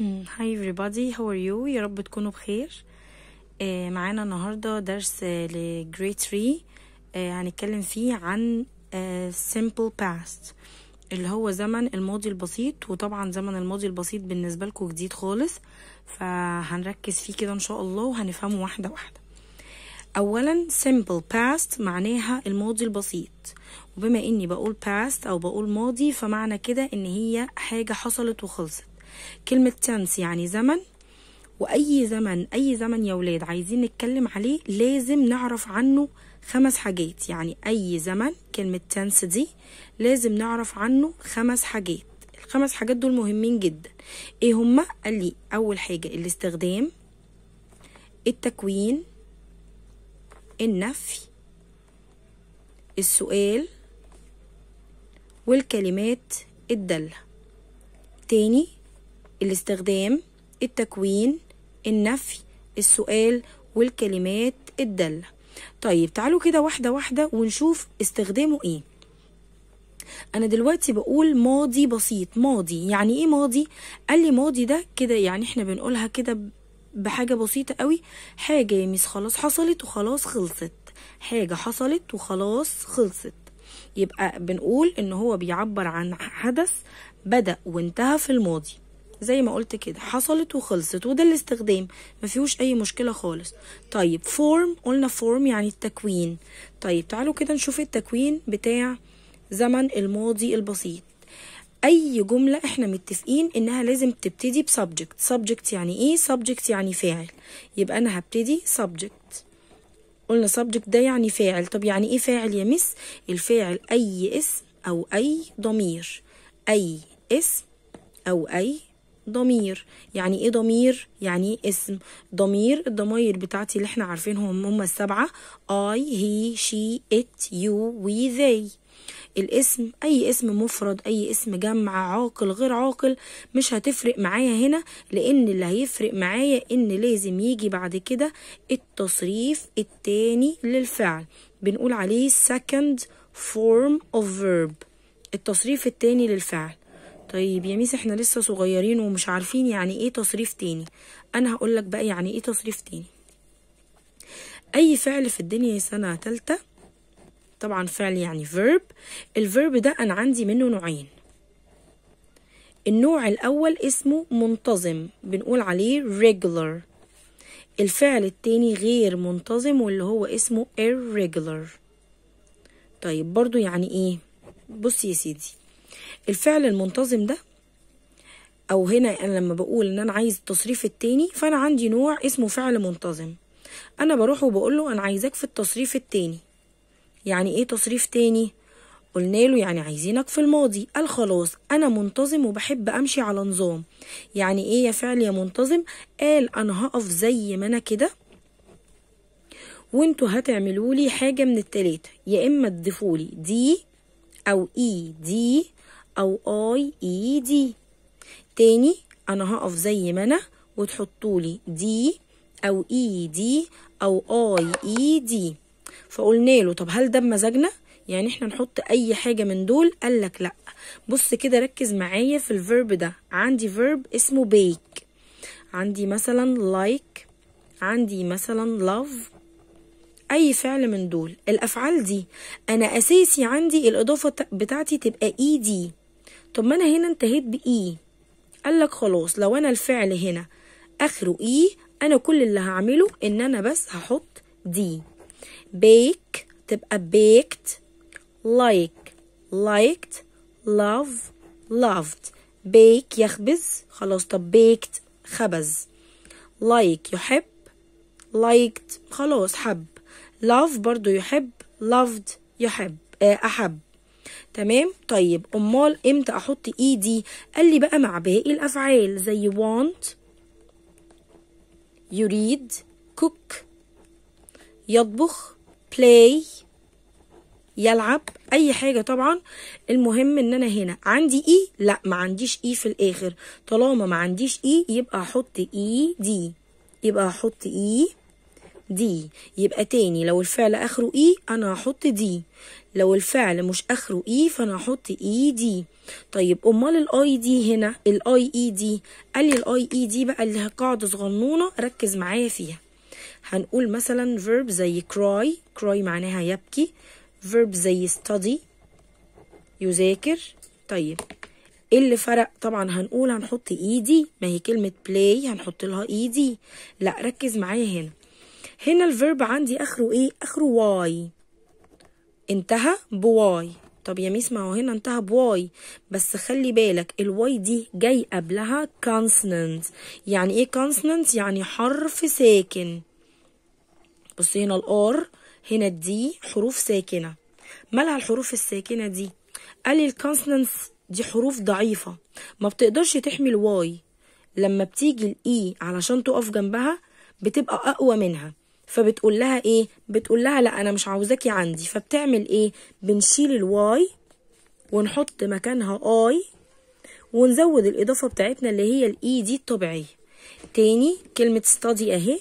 هاي hmm. everybody how are you يا رب تكونوا بخير آه، معانا النهارده درس ل لجريد 3 هنتكلم فيه عن آه، simple past اللي هو زمن الماضي البسيط وطبعا زمن الماضي البسيط بالنسبه لكم جديد خالص فهنركز فيه كده ان شاء الله وهنفهمه واحده واحده اولا simple past معناها الماضي البسيط وبما اني بقول past او بقول ماضي فمعنى كده ان هي حاجه حصلت وخلصت كلمة تنس يعني زمن وأي زمن أي زمن يا ولاد عايزين نتكلم عليه لازم نعرف عنه خمس حاجات يعني أي زمن كلمة تنس دي لازم نعرف عنه خمس حاجات الخمس حاجات دول مهمين جدا ايه هما قال لي أول حاجة الاستخدام التكوين النفي السؤال والكلمات الدالة تاني الاستخدام التكوين النفي السؤال والكلمات الدالة طيب تعالوا كده واحدة واحدة ونشوف استخدامه ايه انا دلوقتي بقول ماضي بسيط ماضي يعني ايه ماضي قال لي ماضي ده كده يعني احنا بنقولها كده بحاجة بسيطة قوي حاجة يا ميس خلاص حصلت وخلاص خلصت حاجة حصلت وخلاص خلصت يبقى بنقول ان هو بيعبر عن حدث بدأ وانتهى في الماضي زي ما قلت كده حصلت وخلصت وده الاستخدام ما فيهوش اي مشكله خالص طيب فورم قلنا فورم يعني التكوين طيب تعالوا كده نشوف التكوين بتاع زمن الماضي البسيط اي جمله احنا متفقين انها لازم تبتدي بسبجكت سبجكت يعني ايه سبجكت يعني فاعل يبقى انا هبتدي سبجكت قلنا سبجكت ده يعني فاعل طب يعني ايه فاعل يا مس الفاعل اي اسم او اي ضمير اي اسم او اي ضمير يعني ايه ضمير يعني اسم ضمير الضماير بتاعتي اللي احنا عارفينهم هم السبعه I he she it you we they الاسم اي اسم مفرد اي اسم جمع عاقل غير عاقل مش هتفرق معايا هنا لان اللي هيفرق معايا ان لازم يجي بعد كده التصريف التاني للفعل بنقول عليه second form of verb التصريف التاني للفعل طيب يا ميس احنا لسه صغيرين ومش عارفين يعني ايه تصريف تاني انا هقول لك بقى يعني ايه تصريف تاني اي فعل في الدنيا سنة تالتة طبعا فعل يعني verb الفيرب ده انا عندي منه نوعين النوع الاول اسمه منتظم بنقول عليه regular الفعل التاني غير منتظم واللي هو اسمه irregular طيب برضو يعني ايه بص يا سيدي الفعل المنتظم ده او هنا انا لما بقول ان انا عايز التصريف التاني فانا عندي نوع اسمه فعل منتظم انا بروح وبقول له انا عايزاك في التصريف التاني يعني ايه تصريف تاني قلنا له يعني عايزينك في الماضي قال خلاص انا منتظم وبحب امشي على نظام يعني ايه يا فعل يا منتظم قال انا هقف زي ما انا كده وانتوا هتعملوا لي حاجه من التلاته يا اما تضيفوا لي دي او اي e دي أو آي إي دي تاني أنا هقف زي ما أنا وتحطولي دي أو إي e دي أو آي إي دي فقلنا له طب هل ده بمزاجنا؟ يعني احنا نحط اي حاجة من دول قالك لا بص كده ركز معايا في الفيرب ده عندي فيرب اسمه بيك عندي مثلا لايك like. عندي مثلا لاف اي فعل من دول الافعال دي انا اساسي عندي الاضافة بتاعتي تبقى اي e دي طب ما انا هنا انتهيت باي قال لك خلاص لو انا الفعل هنا اخره اي e، انا كل اللي هعمله ان انا بس هحط دي بيك تبقى بيكت لايك لايكت لاف لافت بيك يخبز خلاص طب بيكت خبز like يحب لايكت خلاص حب لاف برضو يحب loved يحب آه، أحب تمام طيب امال امتى احط ايدي قال لي بقى مع باقي الافعال زي want يريد cook يطبخ play يلعب اي حاجه طبعا المهم ان انا هنا عندي اي e؟ لا ما عنديش اي e في الاخر طالما ما عنديش اي e، يبقى احط اي دي يبقى احط اي دي يبقى تاني لو الفعل اخره اي انا هحط دي لو الفعل مش اخره اي e، فانا هحط اي e دي طيب امال الاي دي هنا الاي اي دي e قال لي الاي اي دي بقى اللي قاعده صغنونه ركز معايا فيها هنقول مثلا verb زي cry cry معناها يبكي verb زي study يذاكر طيب ايه اللي فرق طبعا هنقول هنحط اي دي ما هي كلمه play هنحط لها اي دي لا ركز معايا هنا هنا الفيرب عندي اخره ايه اخره واي انتهى بواي طب يا ميس ما هو هنا انتهى بواي بس خلي بالك الواي دي جاي قبلها كونسونانت يعني ايه كونسونانت يعني حرف ساكن بص هنا الار هنا الدي حروف ساكنه مالها الحروف الساكنه دي قال لي دي حروف ضعيفه ما بتقدرش تحمي الواي لما بتيجي الاي e علشان تقف جنبها بتبقى اقوى منها فبتقول لها ايه بتقول لها لا انا مش عاوزاكي عندي فبتعمل ايه بنشيل الواي ونحط مكانها اي ونزود الاضافه بتاعتنا اللي هي الاي e دي الطبيعيه تاني كلمه ستادي اهي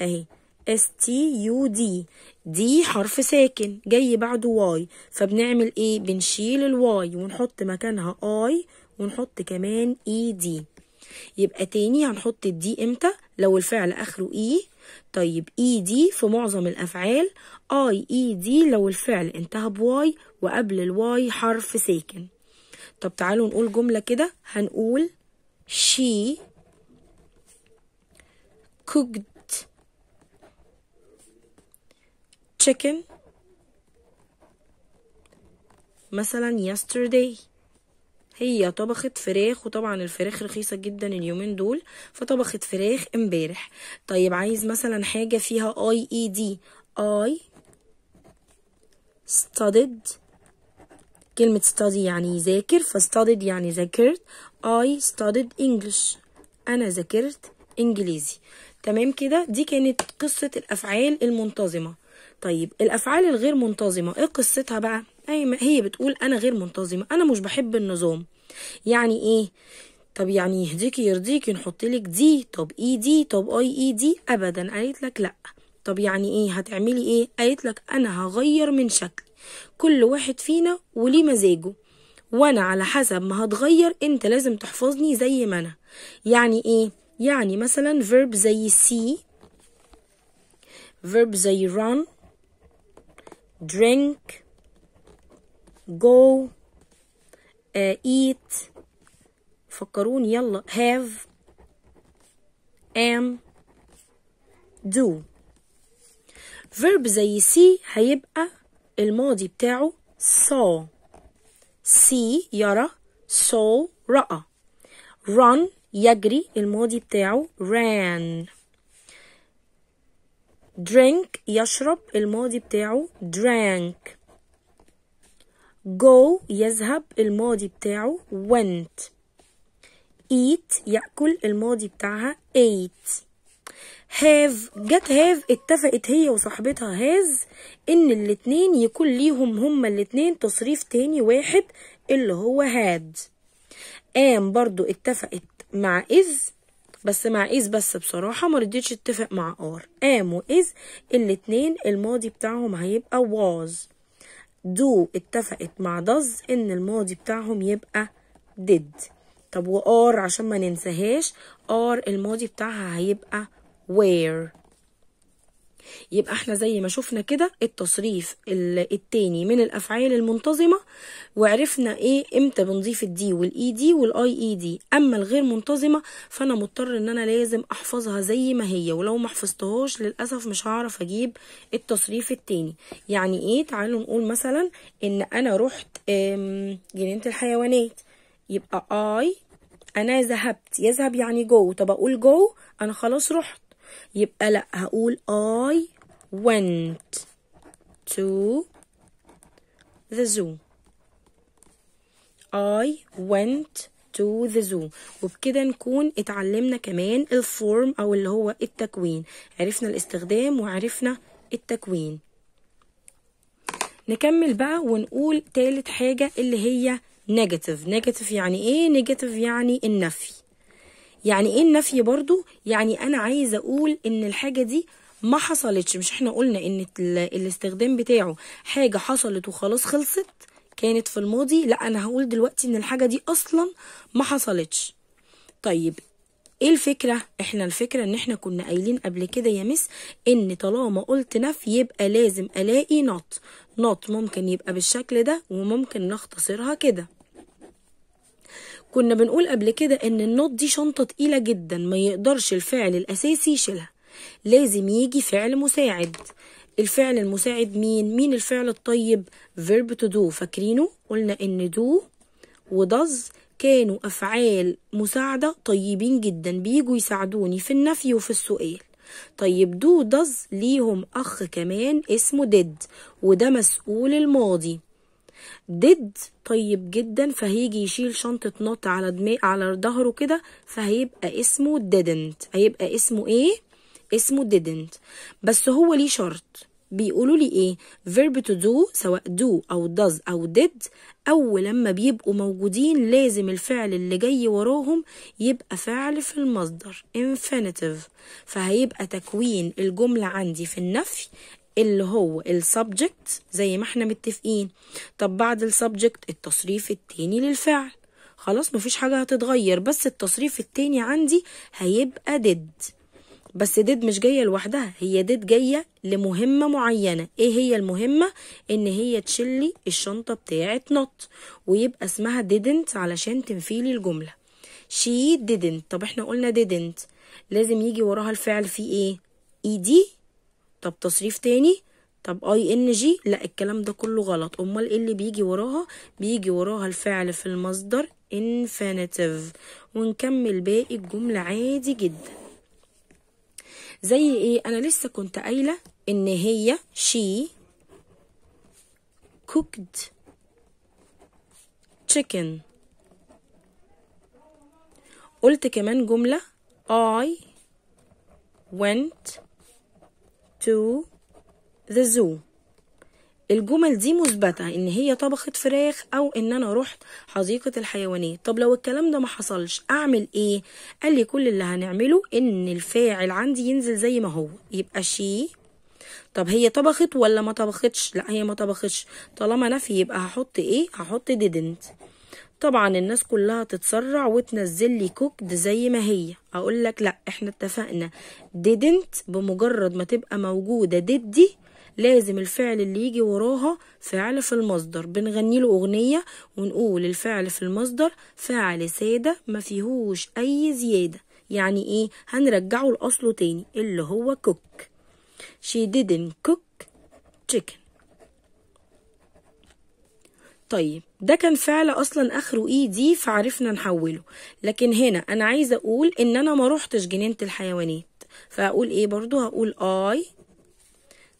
اهي اس تي يو دي دي حرف ساكن جاي بعده واي فبنعمل ايه بنشيل الواي ونحط مكانها اي ونحط كمان اي e دي يبقى تاني هنحط الدي امتى لو الفعل اخره ايه طيب اي e دي في معظم الافعال اي اي دي لو الفعل انتهى بواي وقبل الواي حرف ساكن طب تعالوا نقول جملة كده هنقول she cooked chicken مثلا yesterday هي طبخت فراخ وطبعا الفراخ رخيصه جدا اليومين دول فطبخت فراخ امبارح طيب عايز مثلا حاجه فيها اي اي دي اي studied كلمة study يعني ف studied يعني ذاكرت I studied English أنا ذاكرت إنجليزي تمام كده دي كانت قصة الأفعال المنتظمة طيب الأفعال الغير منتظمة إيه قصتها بقى؟ هي بتقول أنا غير منتظمة أنا مش بحب النظام يعني ايه طب يعني يهديك يرضيك نحط لك دي طب اي دي طب اي اي دي ابدا قالت لك لا طب يعني ايه هتعملي ايه قالت لك انا هغير من شكلي كل واحد فينا وليه مزاجه وانا على حسب ما هتغير انت لازم تحفظني زي ما انا يعني ايه يعني مثلا فيرب زي سي فيرب زي run drink go ايت آه، فكروني يلا have am do verb زي سي هيبقى الماضي بتاعه saw see يرى saw رأى run يجري الماضي بتاعه ran drink يشرب الماضي بتاعه drank go يذهب الماضي بتاعه went eat يأكل الماضي بتاعها ate have جت have اتفقت هي وصاحبتها has ان الاتنين يكون ليهم هما الاتنين تصريف تاني واحد اللي هو had am برضو اتفقت مع is بس مع is بس بصراحة رديتش اتفق مع آر و is الاتنين الماضي بتاعهم هيبقى was دو اتفقت مع داز ان الماضي بتاعهم يبقى did طب وار عشان ما ننساهاش ار الماضي بتاعها هيبقى where يبقى احنا زي ما شفنا كده التصريف التاني من الافعال المنتظمه وعرفنا ايه امتى بنضيف الدي والاي دي e والاي اي دي e اما الغير منتظمه فانا مضطر ان انا لازم احفظها زي ما هي ولو ما حفظتهاش للاسف مش هعرف اجيب التصريف التاني يعني ايه تعالوا نقول مثلا ان انا رحت جنينه الحيوانات يبقى اي انا ذهبت يذهب يعني جو طب اقول جو انا خلاص رحت يبقى لا هقول I went to the zoo I went to the zoo وبكده نكون اتعلمنا كمان الفورم او اللي هو التكوين عرفنا الاستخدام وعرفنا التكوين نكمل بقى ونقول تالت حاجة اللي هي negative negative يعني ايه نيجاتيف يعني النفي يعني ايه النفي برضو يعني انا عايزه اقول ان الحاجه دي ما حصلتش مش احنا قلنا ان الاستخدام بتاعه حاجه حصلت وخلاص خلصت كانت في الماضي لا انا هقول دلوقتي ان الحاجه دي اصلا ما حصلتش طيب ايه الفكره احنا الفكره ان احنا كنا قايلين قبل كده يا مس ان طالما قلت نفي يبقى لازم الاقي نط نط ممكن يبقى بالشكل ده وممكن نختصرها كده كنا بنقول قبل كده ان النوت دي شنطه تقيله جدا ما يقدرش الفعل الاساسي يشيلها لازم يجي فعل مساعد الفعل المساعد مين مين الفعل الطيب verb to do فاكرينه قلنا ان do وdoes كانوا افعال مساعده طيبين جدا بيجوا يساعدوني في النفي وفي السؤال طيب دو دز ليهم اخ كمان اسمه ديد وده مسؤول الماضي ديد طيب جدا فهيجي يشيل شنطة نط على دماغ على ظهره كده فهيبقى اسمه didn't هيبقى اسمه ايه؟ اسمه didn't بس هو ليه شرط بيقولوا لي ايه verb to do سواء do او does او did اول لما بيبقوا موجودين لازم الفعل اللي جاي وراهم يبقى فعل في المصدر infinitive فهيبقى تكوين الجملة عندي في النفي اللي هو السبجكت زي ما احنا متفقين طب بعد السبجكت التصريف التاني للفعل خلاص مفيش حاجة هتتغير بس التصريف التاني عندي هيبقى ديد بس ديد مش جاية لوحدها هي ديد جاية لمهمة معينة ايه هي المهمة ان هي تشلي الشنطة بتاعة نط ويبقى اسمها didn't علشان تنفيلي الجملة she didn't طب احنا قلنا didn't لازم يجي وراها الفعل فيه ايه ايدي e طب تصريف تاني طب اي ان جي لا الكلام ده كله غلط امال ايه اللي بيجي وراها بيجي وراها الفعل في المصدر infinitive ونكمل باقي الجملة عادي جدا زي ايه انا لسه كنت قايلة ان هي she cooked chicken قلت كمان جملة I went to the zoo الجمل دي مثبتة ان هي طبخت فراخ او ان انا رحت حديقة الحيوانات طب لو الكلام ده ما حصلش اعمل ايه قال لي كل اللي هنعمله ان الفاعل عندي ينزل زي ما هو يبقى شي طب هي طبخت ولا ما طبختش لا هي ما طبختش طالما نفي يبقى هحط ايه هحط didn't طبعا الناس كلها تتسرع وتنزل لي كوكد زي ما هي اقول لك لا احنا اتفقنا didn't بمجرد ما تبقى موجوده did دي لازم الفعل اللي يجي وراها فعل في المصدر بنغني له اغنيه ونقول الفعل في المصدر فعل ساده ما فيهوش اي زياده يعني ايه هنرجعه لاصله تاني اللي هو cook she didn't cook chicken طيب ده كان فعل اصلا اخره اي دي فعرفنا نحوله لكن هنا انا عايزه اقول ان انا ما روحتش جنينه الحيوانات فهقول ايه برضو هقول اي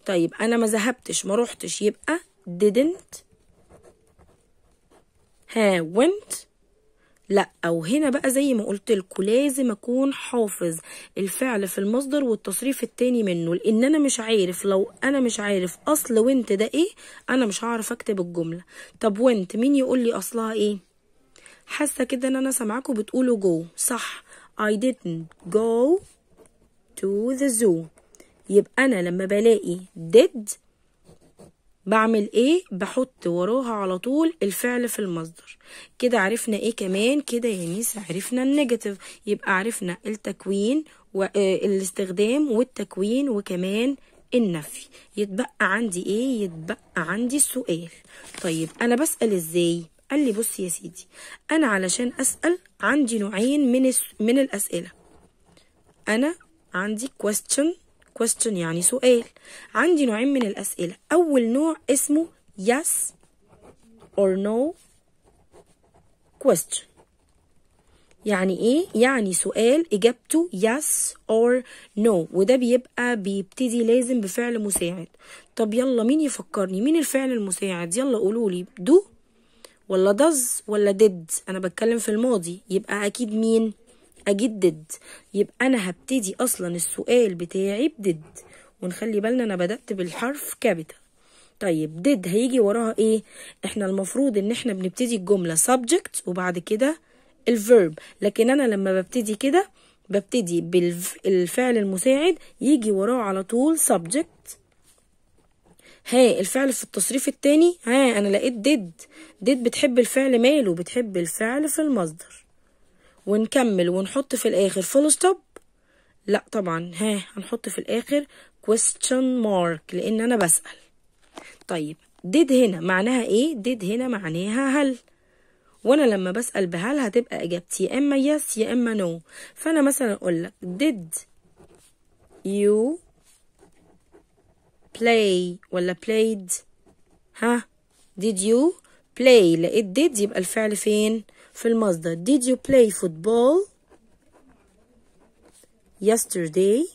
طيب انا ما ذهبتش ما روحتش يبقى didn't have went لا او هنا بقى زي ما قلت لكم لازم اكون حافظ الفعل في المصدر والتصريف التاني منه لان انا مش عارف لو انا مش عارف اصل وانت ده ايه انا مش هعرف اكتب الجمله طب وانت مين يقول لي اصلها ايه حاسه كده ان انا سامعاكم بتقولوا جو صح I didn't go to the zoo يبقى انا لما بلاقي did بعمل ايه بحط وراها على طول الفعل في المصدر كده عرفنا ايه كمان كده يا نيس عرفنا النيجاتيف يبقى عرفنا التكوين والاستخدام آه، والتكوين وكمان النفي يتبقى عندي ايه يتبقى عندي السؤال طيب انا بسال ازاي قال لي بص يا سيدي انا علشان اسال عندي نوعين من من الاسئله انا عندي question question يعني سؤال عندي نوعين من الأسئلة أول نوع اسمه yes or no question يعني ايه؟ يعني سؤال اجابته yes or no وده بيبقى بيبتدي لازم بفعل مساعد طب يلا مين يفكرني مين الفعل المساعد يلا قولولي do ولا does ولا did انا بتكلم في الماضي يبقى اكيد مين اجدد يبقى انا هبتدي اصلا السؤال بتاعي بدد ونخلي بالنا انا بدات بالحرف كابيتال طيب ديد هيجي وراها ايه احنا المفروض ان احنا بنبتدي الجمله subject وبعد كده الفيرب لكن انا لما ببتدي كده ببتدي بالفعل المساعد يجي وراه على طول subject ها الفعل في التصريف التاني ها انا لقيت ديد ديد بتحب الفعل ماله بتحب الفعل في المصدر ونكمل ونحط في الآخر فول ستوب لا طبعا ها هنحط في الآخر question mark لأن أنا بسأل طيب did هنا معناها إيه did هنا معناها هل وانا لما بسال بهل هتبقى اجابتي يا اما يس يا اما نو فانا مثلا اقول لك did you play ولا played ها did you play لقيت did يبقى الفعل فين في المصدر did you play football yesterday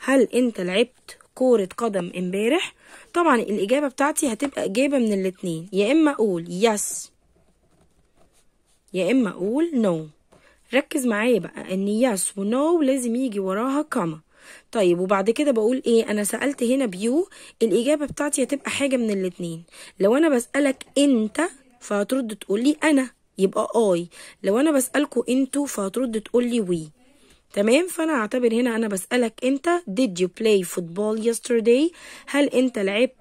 هل انت لعبت كورة قدم امبارح طبعا الاجابة بتاعتي هتبقى اجابة من الاتنين يا اما اقول yes يا اما اقول no ركز معايا بقى ان yes و no لازم يجي وراها كما طيب وبعد كده بقول ايه انا سالت هنا بيو الاجابه بتاعتي هتبقى حاجه من الاتنين لو انا بسالك انت فهترد تقول لي انا يبقى اي لو انا بسالكوا انتوا فهترد تقول لي وي تمام فانا اعتبر هنا انا بسالك انت did you play football yesterday هل انت لعبت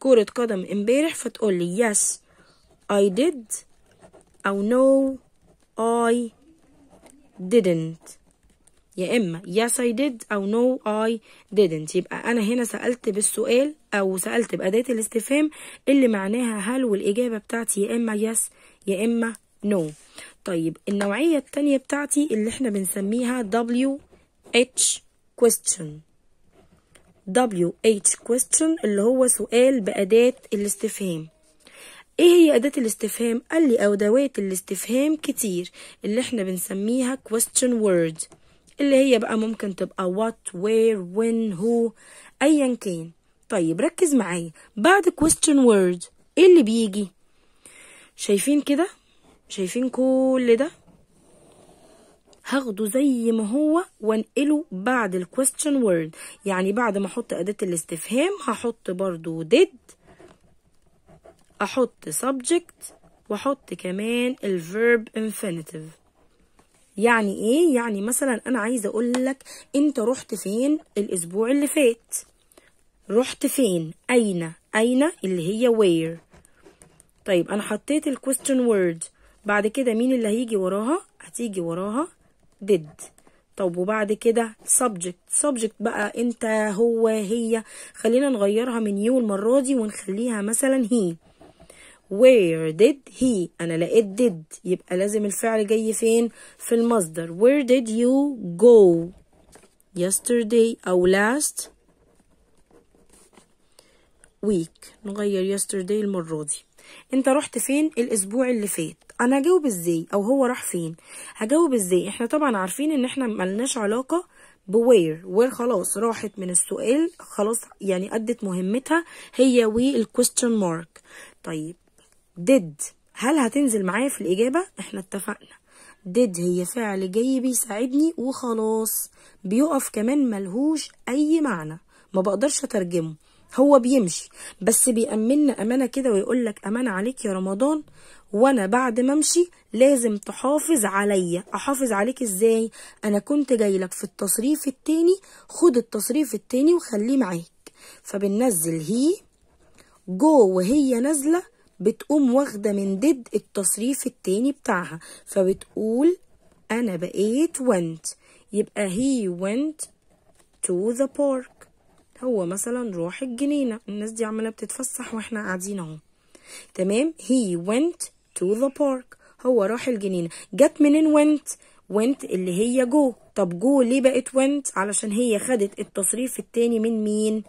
كره قدم امبارح فتقول لي yes I did او no I didn't يا إما yes I did أو no I didn't يبقى أنا هنا سألت بالسؤال أو سألت بأداة الاستفهام اللي معناها هل والإجابة بتاعتي يا إما yes يا إما no طيب النوعية التانية بتاعتي اللي احنا بنسميها WH question WH question اللي هو سؤال بأداة الاستفهام ايه هي أداة الاستفهام؟ قال لي أدوات الاستفهام كتير اللي احنا بنسميها question word اللي هي بقى ممكن تبقى what where when who أيا كان طيب ركز معايا بعد question word ايه اللي بيجي شايفين كده شايفين كل ده هاخده زي ما هو وانقله بعد الكويستشن وورد يعني بعد ما احط اداه الاستفهام هحط برضو did احط subject واحط كمان الفيرب infinitive يعني ايه يعني مثلا انا عايزه اقول لك انت رحت فين الاسبوع اللي فات رحت فين اين اين اللي هي وير طيب انا حطيت الكويستشن وورد بعد كده مين اللي هيجي وراها هتيجي وراها ديد طب وبعد كده subject subject بقى انت هو هي خلينا نغيرها من يو المرة دي ونخليها مثلا هي where did he انا لقيت did يبقى لازم الفعل جاي فين في المصدر where did you go yesterday او last week نغير yesterday المرة دي انت رحت فين الاسبوع اللي فات انا هجاوب ازاي او هو راح فين هجاوب ازاي احنا طبعا عارفين ان احنا ملناش علاقة بوير وير خلاص راحت من السؤال خلاص يعني ادت مهمتها هي الكويستشن مارك طيب did هل هتنزل معايا في الإجابة؟ إحنا اتفقنا did هي فعل جاي بيساعدني وخلاص بيقف كمان ملهوش أي معنى ما بقدرش أترجمه هو بيمشي بس بيأمننا أمانة كده ويقول لك أمانة عليك يا رمضان وأنا بعد ما أمشي لازم تحافظ عليا أحافظ عليك إزاي أنا كنت جايلك في التصريف التاني خد التصريف التاني وخليه معاك فبننزل هي جو وهي نازلة بتقوم واخدة من ديد التصريف التاني بتاعها فبتقول أنا بقيت went يبقى he went to the park هو مثلا راح الجنينة الناس دي عمالة بتتفسح واحنا قاعدين اهو تمام he went to the park هو راح الجنينة جت منين went went اللي هي جو طب جو ليه بقت went علشان هي خدت التصريف التاني من مين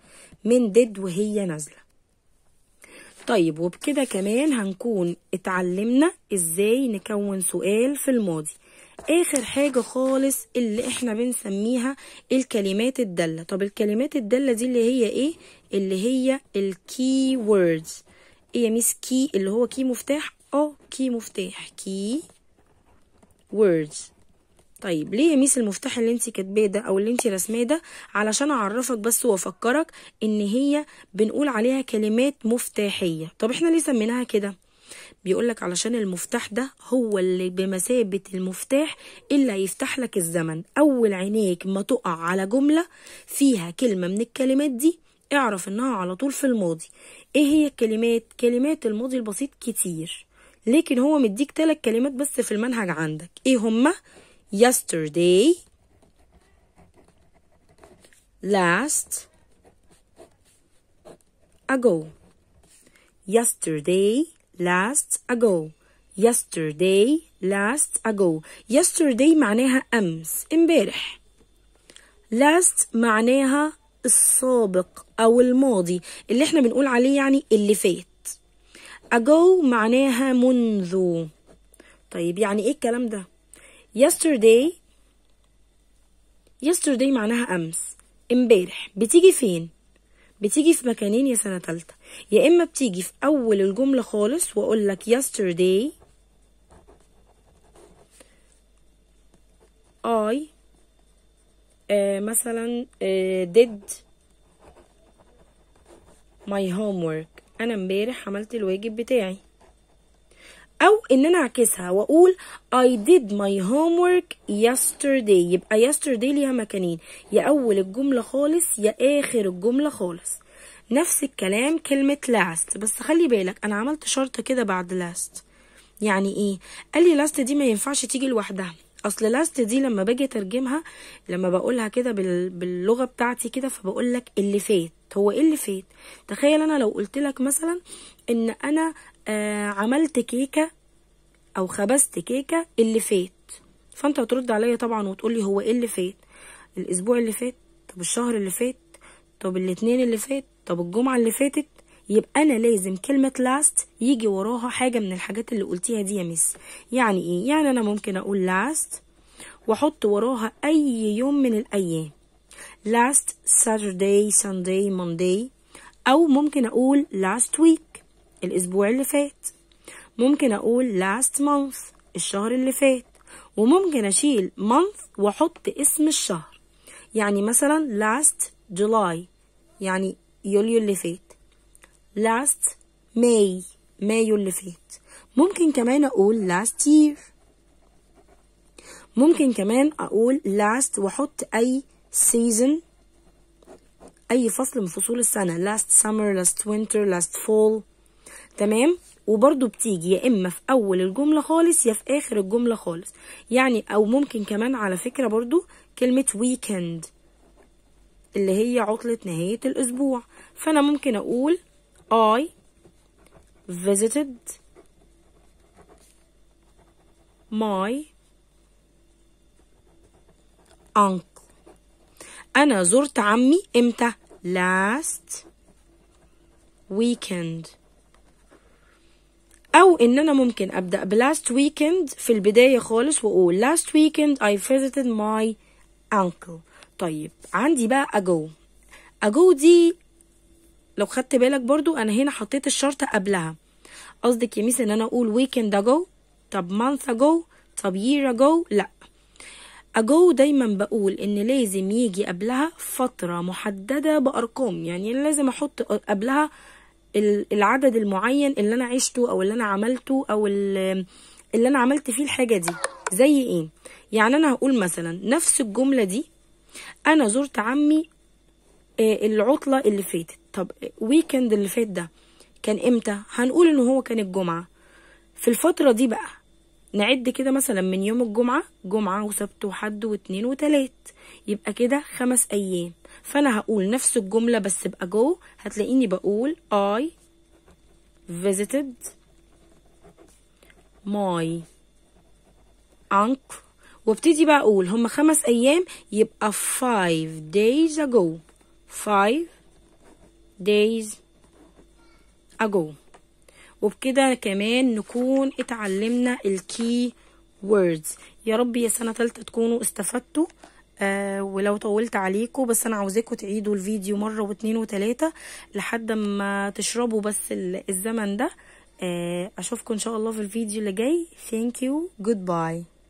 من did وهي نازلة طيب وبكده كمان هنكون اتعلمنا ازاي نكون سؤال في الماضي اخر حاجة خالص اللي احنا بنسميها الكلمات الدالة طب الكلمات الدالة دي اللي هي ايه اللي هي الكي ووردز ايه يا ميس كي اللي هو كي مفتاح اه كي مفتاح كي ووردز طيب ليه يا ميس المفتاح اللي انت كاتباه ده او اللي انت رسماه ده علشان اعرفك بس وافكرك ان هي بنقول عليها كلمات مفتاحيه طب احنا ليه سميناها كده بيقولك علشان المفتاح ده هو اللي بمثابة المفتاح اللي هيفتح لك الزمن أول عينيك ما تقع على جملة فيها كلمة من الكلمات دي اعرف انها على طول في الماضي ايه هي الكلمات كلمات الماضي البسيط كتير لكن هو مديك تلات كلمات بس في المنهج عندك ايه هما yesterday last ago yesterday last ago yesterday last ago yesterday معناها أمس امبارح last معناها السابق أو الماضي اللي احنا بنقول عليه يعني اللي فات ago معناها منذ طيب يعني ايه الكلام ده yesterday yesterday معناها أمس امبارح بتيجي فين بتيجي في مكانين يا سنة تالتة يا إما بتيجي في أول الجملة خالص وأقول لك yesterday I آه مثلا آه did my homework أنا امبارح عملت الواجب بتاعي أو إن أنا أعكسها وأقول I did my homework yesterday يبقى yesterday ليها مكانين يا أول الجملة خالص يا آخر الجملة خالص نفس الكلام كلمة last بس خلي بالك أنا عملت شرطة كده بعد last يعني إيه؟ قال لي last دي ما ينفعش تيجي لوحدها اصل last دي لما باجي اترجمها لما بقولها كده باللغه بتاعتي كده فبقول لك اللي فات هو ايه اللي فات تخيل انا لو قلت لك مثلا ان انا آه عملت كيكة أو خبزت كيكة اللي فات فأنت هترد عليا طبعا وتقولي هو إيه اللي فات الأسبوع اللي فات طب الشهر اللي فات طب الاتنين اللي فات طب الجمعة اللي فاتت يبقى أنا لازم كلمة لاست يجي وراها حاجة من الحاجات اللي قلتيها دي يا ميس يعني إيه؟ يعني أنا ممكن أقول لاست وأحط وراها أي يوم من الأيام last Saturday, Sunday, Monday أو ممكن أقول last week الأسبوع اللي فات ممكن أقول last month الشهر اللي فات وممكن أشيل month وأحط اسم الشهر يعني مثلا last July يعني يوليو اللي فات last May مايو اللي فات ممكن كمان أقول last year ممكن كمان أقول last وأحط أي season أي فصل من فصول السنة last summer last winter last fall تمام وبرضو بتيجي يا اما في اول الجمله خالص يا في اخر الجمله خالص يعني او ممكن كمان على فكره برضو كلمه ويكند اللي هي عطله نهايه الاسبوع فانا ممكن اقول I visited my uncle انا زرت عمي امتى last weekend او ان انا ممكن ابدا بلاست ويكند في البدايه خالص واقول لاست ويكند اي فيزيتد ماي انكل طيب عندي بقى اجو اجو دي لو خدت بالك برضو انا هنا حطيت الشرط قبلها قصدك يا ميس ان انا اقول ويكند اجو طب مانث اجو طب يير اجو لا اجو دايما بقول ان لازم يجي قبلها فتره محدده بارقام يعني لازم احط قبلها العدد المعين اللي انا عشته او اللي انا عملته او اللي انا عملت فيه الحاجه دي زي ايه يعني انا هقول مثلا نفس الجمله دي انا زرت عمي آه، العطله اللي فاتت طب ويكند اللي فات ده كان امتى هنقول ان هو كان الجمعه في الفتره دي بقى نعد كده مثلا من يوم الجمعة جمعة وسبت وحد واتنين وتلات يبقى كده خمس أيام فأنا هقول نفس الجملة بس بأجو هتلاقيني بقول I visited my uncle وابتدي بقى أقول هما خمس أيام يبقى five days ago five days ago وبكده كمان نكون اتعلمنا الكي ووردز يا رب يا سنه ثالثه تكونوا استفدتوا آه ولو طولت عليكم بس انا عاوزاكم تعيدوا الفيديو مره واتنين وتلاته لحد ما تشربوا بس الزمن ده آه اشوفكم ان شاء الله في الفيديو اللي جاي ثانك يو جود باي